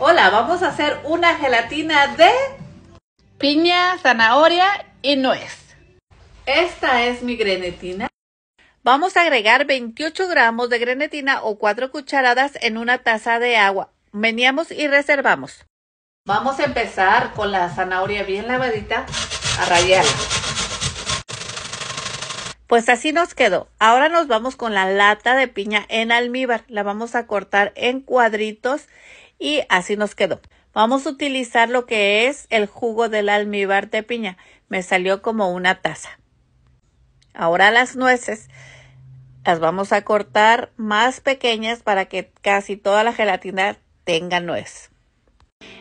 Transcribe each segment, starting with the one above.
Hola, vamos a hacer una gelatina de piña, zanahoria y nuez. Esta es mi grenetina. Vamos a agregar 28 gramos de grenetina o 4 cucharadas en una taza de agua. Meneamos y reservamos. Vamos a empezar con la zanahoria bien lavadita a rayarla. Pues así nos quedó. Ahora nos vamos con la lata de piña en almíbar. La vamos a cortar en cuadritos y así nos quedó. Vamos a utilizar lo que es el jugo del almíbar de piña. Me salió como una taza. Ahora las nueces las vamos a cortar más pequeñas para que casi toda la gelatina tenga nuez.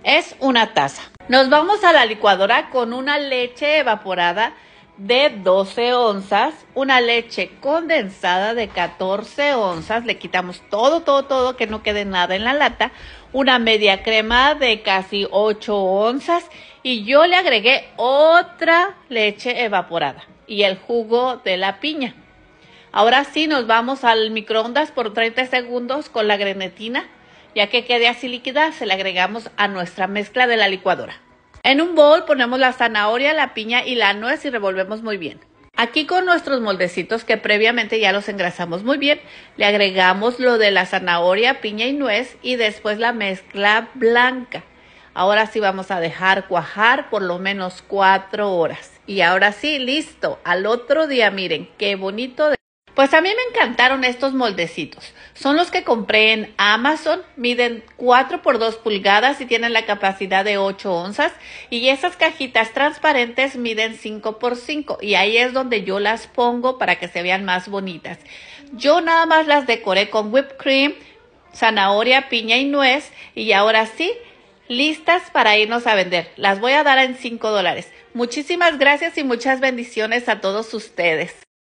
Es una taza. Nos vamos a la licuadora con una leche evaporada de 12 onzas, una leche condensada de 14 onzas, le quitamos todo, todo, todo, que no quede nada en la lata, una media crema de casi 8 onzas y yo le agregué otra leche evaporada y el jugo de la piña. Ahora sí nos vamos al microondas por 30 segundos con la grenetina, ya que quede así líquida, se la agregamos a nuestra mezcla de la licuadora. En un bol ponemos la zanahoria, la piña y la nuez y revolvemos muy bien. Aquí con nuestros moldecitos que previamente ya los engrasamos muy bien, le agregamos lo de la zanahoria, piña y nuez y después la mezcla blanca. Ahora sí vamos a dejar cuajar por lo menos cuatro horas. Y ahora sí, listo. Al otro día, miren, qué bonito. Pues a mí me encantaron estos moldecitos. Son los que compré en Amazon, miden 4 por 2 pulgadas y tienen la capacidad de 8 onzas. Y esas cajitas transparentes miden 5 por 5 y ahí es donde yo las pongo para que se vean más bonitas. Yo nada más las decoré con whipped cream, zanahoria, piña y nuez y ahora sí listas para irnos a vender. Las voy a dar en 5 dólares. Muchísimas gracias y muchas bendiciones a todos ustedes.